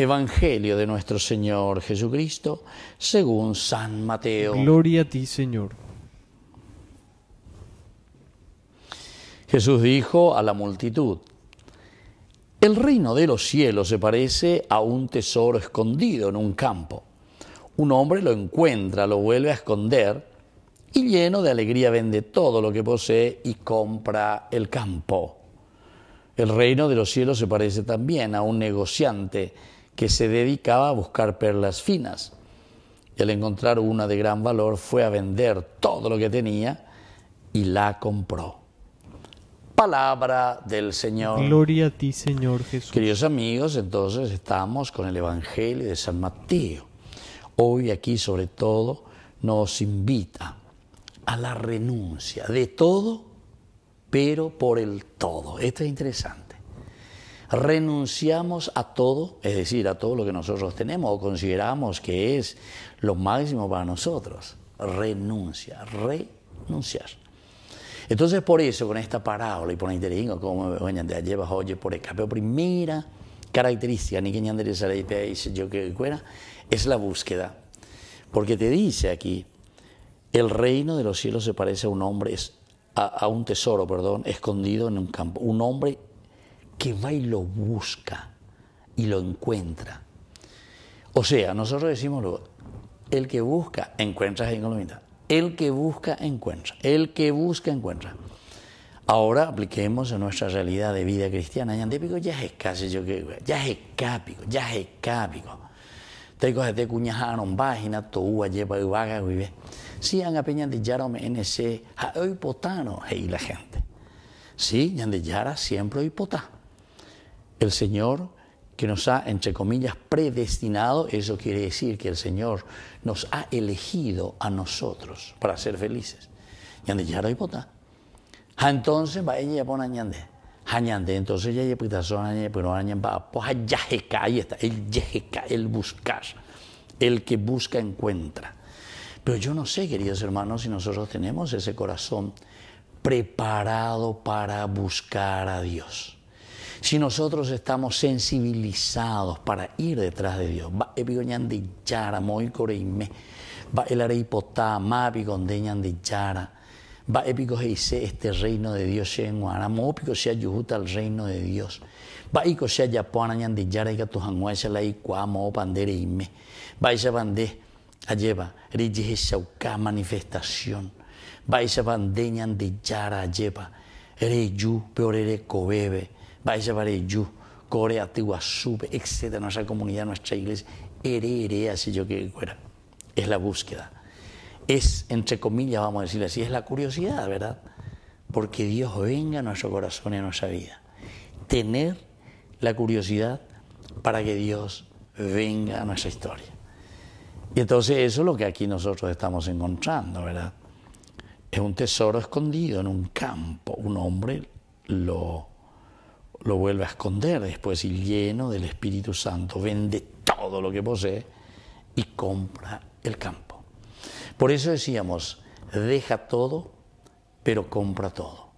Evangelio de nuestro Señor Jesucristo, según San Mateo. Gloria a ti, Señor. Jesús dijo a la multitud, el reino de los cielos se parece a un tesoro escondido en un campo. Un hombre lo encuentra, lo vuelve a esconder y lleno de alegría vende todo lo que posee y compra el campo. El reino de los cielos se parece también a un negociante que se dedicaba a buscar perlas finas. Y al encontrar una de gran valor fue a vender todo lo que tenía y la compró. Palabra del Señor. Gloria a ti, Señor Jesús. Queridos amigos, entonces estamos con el Evangelio de San Mateo. Hoy aquí sobre todo nos invita a la renuncia de todo, pero por el todo. Esto es interesante renunciamos a todo, es decir, a todo lo que nosotros tenemos o consideramos que es lo máximo para nosotros. Renuncia, renunciar. Entonces, por eso, con esta parábola y por la como de llevas oye por acá, primera característica, ni que yo que fuera, es la búsqueda. Porque te dice aquí, el reino de los cielos se parece a un hombre, a un tesoro, perdón, escondido en un campo. Un hombre que va y lo busca y lo encuentra. O sea, nosotros decimos, lo, el que busca, encuentra en columna. El que busca, encuentra. El que busca, encuentra. Ahora apliquemos en nuestra realidad de vida cristiana. ya es escaso, yo que Ya es escápico, ya es escápico. Te coges de cuñajaron, vagina, toúa, lleva y vaga, vive. Si han apeñan de en ese, hoy potano, y la gente. Sí, yan de yara siempre hoy potano el Señor que nos ha, entre comillas, predestinado, eso quiere decir que el Señor nos ha elegido a nosotros para ser felices. y ah, Entonces, va ella pone añande. Añande, entonces ella pita pero va, ahí está, el el buscar, el que busca encuentra. Pero yo no sé, queridos hermanos, si nosotros tenemos ese corazón preparado para buscar a Dios. Si nosotros estamos sensibilizados para ir detrás de Dios, va de Yara, Moy Coreime, va el Areipotá, Mapi Condeñan de Yara, va épico Heise, este reino de Dios, en Guaramópico sea Yujuta, el reino de Dios. Va y sea Yapona, de Yara, y Catujanguay, se la Icuamo, Pandere, Ime, va esa bandé, Ayeva, Rigi Sauká, manifestación, va esa bandeñan de Yara, alleva, Reyu, Peorere, Cobebe, a yu, Corea, Teguazú, etcétera, nuestra comunidad, nuestra iglesia, ere, ere, así yo que fuera. Es la búsqueda. Es, entre comillas, vamos a decirle así, es la curiosidad, ¿verdad? Porque Dios venga a nuestro corazón y a nuestra vida. Tener la curiosidad para que Dios venga a nuestra historia. Y entonces eso es lo que aquí nosotros estamos encontrando, ¿verdad? Es un tesoro escondido en un campo. Un hombre lo, lo vuelve a esconder después y lleno del Espíritu Santo vende todo lo que posee y compra el campo. Por eso decíamos, deja todo, pero compra todo.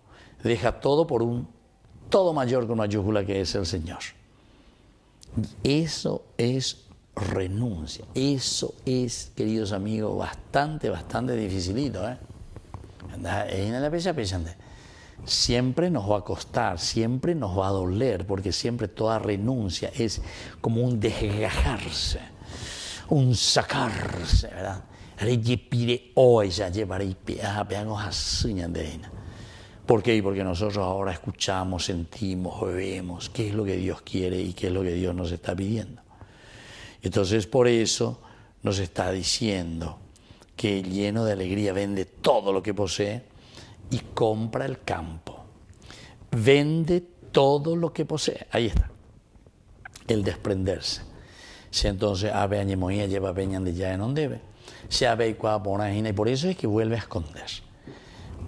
Deja todo por un todo mayor con mayúscula que es el Señor. Eso es renuncia. Eso es, queridos amigos, bastante, bastante dificilito. ¿eh? siempre nos va a costar, siempre nos va a doler, porque siempre toda renuncia es como un desgajarse, un sacarse, ¿verdad? Ah, ¿Por qué? Porque nosotros ahora escuchamos, sentimos, vemos qué es lo que Dios quiere y qué es lo que Dios nos está pidiendo. Entonces por eso nos está diciendo que lleno de alegría vende todo lo que posee y compra el campo. Vende todo lo que posee. Ahí está. El desprenderse. Si entonces ave añemoía lleva peña de ya en donde debe, se ave y y por eso es que vuelve a esconder.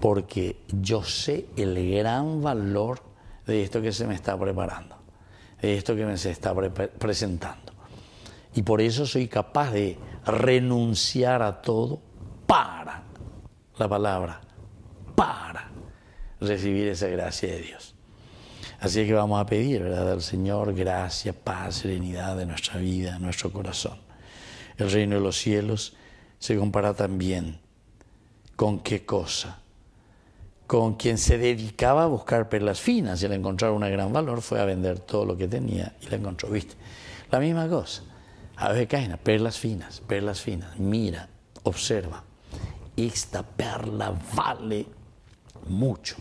Porque yo sé el gran valor de esto que se me está preparando, de esto que me se está presentando. Y por eso soy capaz de renunciar a todo para la palabra para recibir esa gracia de Dios. Así es que vamos a pedir, ¿verdad?, al Señor gracia, paz, serenidad de nuestra vida, de nuestro corazón. El reino de los cielos se compara también con qué cosa. Con quien se dedicaba a buscar perlas finas y al encontrar una gran valor fue a vender todo lo que tenía y la encontró, ¿viste? La misma cosa. A ver, las perlas finas, perlas finas. Mira, observa. Esta perla vale mucho.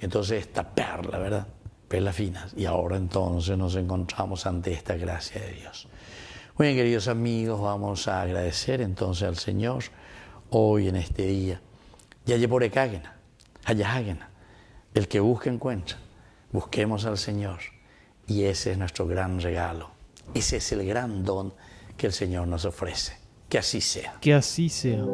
Y entonces esta perla, ¿verdad? Perlas finas. Y ahora entonces nos encontramos ante esta gracia de Dios. Muy bien, queridos amigos, vamos a agradecer entonces al Señor hoy en este día. Yayeporecáguena, Ayaháguena, el que busca encuentra. Busquemos al Señor y ese es nuestro gran regalo. Ese es el gran don que el Señor nos ofrece. Que así sea. Que así sea.